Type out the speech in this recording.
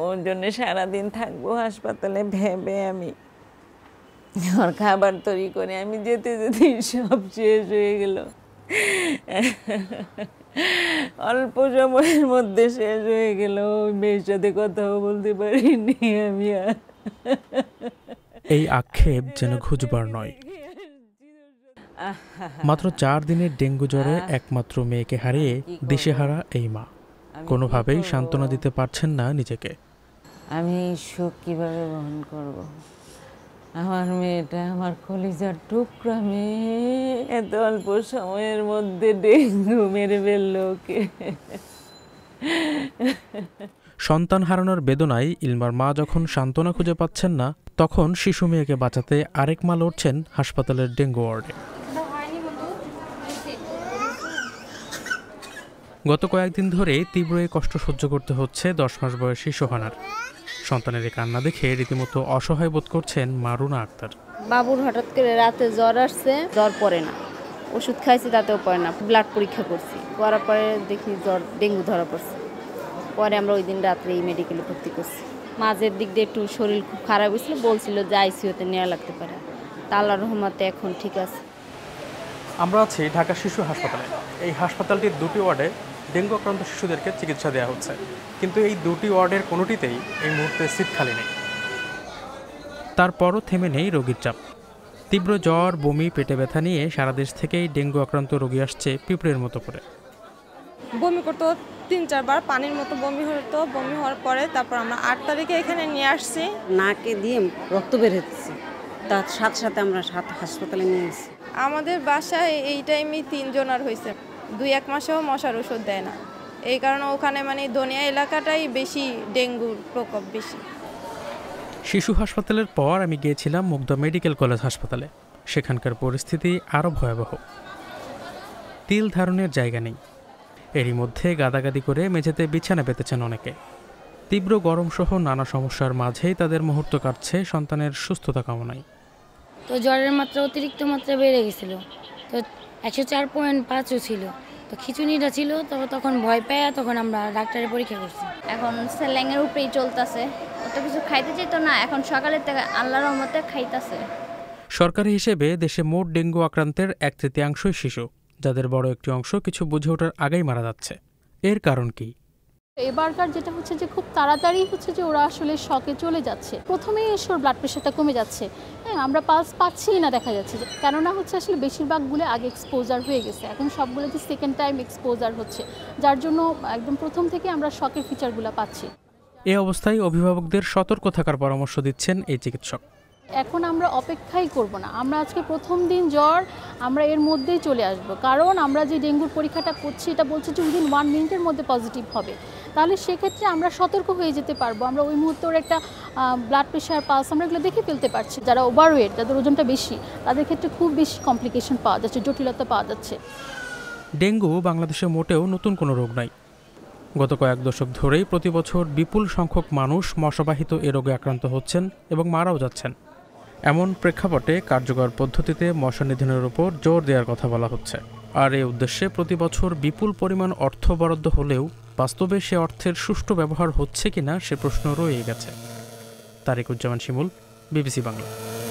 ওর জন্য সারাদিন থাকবো হাসপাতালে ভেবে আমি ওর খাবার তৈরি করে আমি যেতে যেতে সব শেষ হয়ে গেল অল্প সময়ের মধ্যে শেষ হয়ে গেল মেয়ের সাথে কথাও বলতে পারিনি আমি আর এই আক্ষেপ যেন খুঁজবার নয় মাত্র চার দিনের ডেঙ্গু জ্বরে হ্যাঁ। একমাত্র মেয়েকে হারিয়ে দিশেহারা এই মা কোনোভাবেই সান্ত্বনা দিতে পারছেন না নিজেকে আমি শোক কীভাবে বহন করব। আমার মেয়েটা আমার কলিজার টুকরা মেয়ে এত অল্প সময়ের মধ্যে ডেঙ্গু মেরে ফেলল ওকে সন্তান হারানোর বেদনায় ইলমার মা যখন সান্ত্বনা খুঁজে পাচ্ছেন না তখন শিশু মেয়েকে বাঁচাতে আরেক মা লড়ছেন হাসপাতালের ডেঙ্গু ওয়ার্ডে গত কয়েকদিন ধরে তীব্র এই কষ্ট সহ্য করতে হচ্ছে দশ মাস বয়সী সোহানার সন্তানের এই কান্না দেখে রীতিমতো অসহায় বোধ করছেন মারুনা আক্তার বাবুর হঠাৎ করে রাতে জ্বর আসছে জ্বর পড়ে না ওষুধ খাইছি তাতেও পড়ে না ব্লাড পরীক্ষা করছি করার পরে দেখি জ্বর ডেঙ্গু ধরা পড়ছে পরে আমরা ওই দিন রাত্রে এই মেডিকেলে ভর্তি করছি মাঝের দিক দিয়ে একটু শরীর খুব খারাপ হয়েছিল বলছিল যে আইসিওতে নেওয়া লাগতে পারে তালা আল্লাহ এখন ঠিক আছে আমরা আছি ঢাকা শিশু হাসপাতালে এই হাসপাতালটির দুটি ওয়ার্ডে ডেঙ্গু আক্রান্ত শিশুদেরকে চিকিৎসা দেওয়া হচ্ছে কিন্তু এই দুটি ওয়ার্ডের কোনোটিতেই এই মুহূর্তে সিট খালি নেই তারপরও থেমে নেই রোগীর চাপ তীব্র জ্বর বমি পেটে ব্যথা নিয়ে সারা দেশ থেকেই ডেঙ্গু আক্রান্ত রোগী আসছে পিঁপড়ের মতো করে বমি করতো তিন চারবার পানির মতো বমি হতো বমি হওয়ার পরে তারপর আমরা আট তারিখে এখানে নিয়ে আসছি নাকে দিয়ে রক্ত বের হচ্ছে তার সাথে সাথে আমরা সাত হাসপাতালে নিয়ে আসছি আমাদের বাসায় এই টাইমে তিনজন আর হয়েছে দুই এক মাসেও মশার ওষুধ দেয় না এই কারণে ওখানে মানে দনিয়া এলাকাটাই বেশি ডেঙ্গুর প্রকোপ বেশি শিশু হাসপাতালের পর আমি গিয়েছিলাম মুগ্ধ মেডিকেল কলেজ হাসপাতালে সেখানকার পরিস্থিতি আরও ভয়াবহ তিল ধারণের জায়গা নেই এরই মধ্যে গাদাগাদি করে মেঝেতে বিছানা পেতেছেন অনেকে তীব্র গরম সহ নানা সমস্যার মাঝেই তাদের মুহূর্ত কাটছে সন্তানের সুস্থতা কামনায় তো জ্বরের মাত্রা অতিরিক্ত মাত্রা বেড়ে গেছিল তো একশো চার পয়েন্ট পাঁচও ছিল তো খিচুনিটা ছিল তো তখন ভয় পায় তখন আমরা ডাক্তারের পরীক্ষা করছি এখন স্যালাইনের উপরেই চলতেছে অত কিছু খাইতে চাইতো না এখন সকালের থেকে আল্লাহর রহমতে খাইতেছে সরকারি হিসেবে দেশে মোট ডেঙ্গু আক্রান্তের এক তৃতীয়াংশই শিশু যাদের বড় একটি অংশ কিছু বুঝে ওঠার আগেই মারা যাচ্ছে এর কারণ কী এবারকার যেটা হচ্ছে যে খুব তাড়াতাড়ি হচ্ছে যে ওরা আসলে শখে চলে যাচ্ছে প্রথমেই এসে ব্লাড প্রেশারটা কমে যাচ্ছে হ্যাঁ আমরা পালস পাচ্ছিই না দেখা যাচ্ছে কেননা হচ্ছে আসলে বেশিরভাগগুলো আগে এক্সপোজার হয়ে গেছে এখন সবগুলো যে সেকেন্ড টাইম এক্সপোজার হচ্ছে যার জন্য একদম প্রথম থেকে আমরা শখের ফিচারগুলো পাচ্ছি এ অবস্থায় অভিভাবকদের সতর্ক থাকার পরামর্শ দিচ্ছেন এই চিকিৎসক এখন আমরা অপেক্ষাই করব না আমরা আজকে প্রথম দিন জ্বর আমরা এর মধ্যেই চলে আসব কারণ আমরা যে ডেঙ্গুর পরীক্ষাটা করছি এটা বলছে যে উইদিন ওয়ান মিনিটের মধ্যে পজিটিভ হবে তাহলে সেক্ষেত্রে আমরা সতর্ক হয়ে যেতে পারবো আমরা ওই মুহূর্তে ওর একটা ব্লাড প্রেশার পাস আমরা এগুলো দেখে ফেলতে পারছি যারা ওভারওয়েট যাদের ওজনটা বেশি তাদের ক্ষেত্রে খুব বেশি কমপ্লিকেশন পাওয়া যাচ্ছে জটিলতা পাওয়া যাচ্ছে ডেঙ্গু বাংলাদেশে মোটেও নতুন কোনো রোগ নয় গত কয়েক দশক ধরেই প্রতিবছর বিপুল সংখ্যক মানুষ মশাবাহিত এ রোগে আক্রান্ত হচ্ছেন এবং মারাও যাচ্ছেন এমন প্রেক্ষাপটে কার্যকর পদ্ধতিতে মশা নিধনের উপর জোর দেওয়ার কথা বলা হচ্ছে আর এই উদ্দেশ্যে প্রতি বছর বিপুল পরিমাণ অর্থ বরাদ্দ হলেও বাস্তবে সে অর্থের সুষ্ঠু ব্যবহার হচ্ছে কিনা সে প্রশ্ন রয়ে গেছে তারেকুজ্জামান শিমুল বিবিসি বাংলা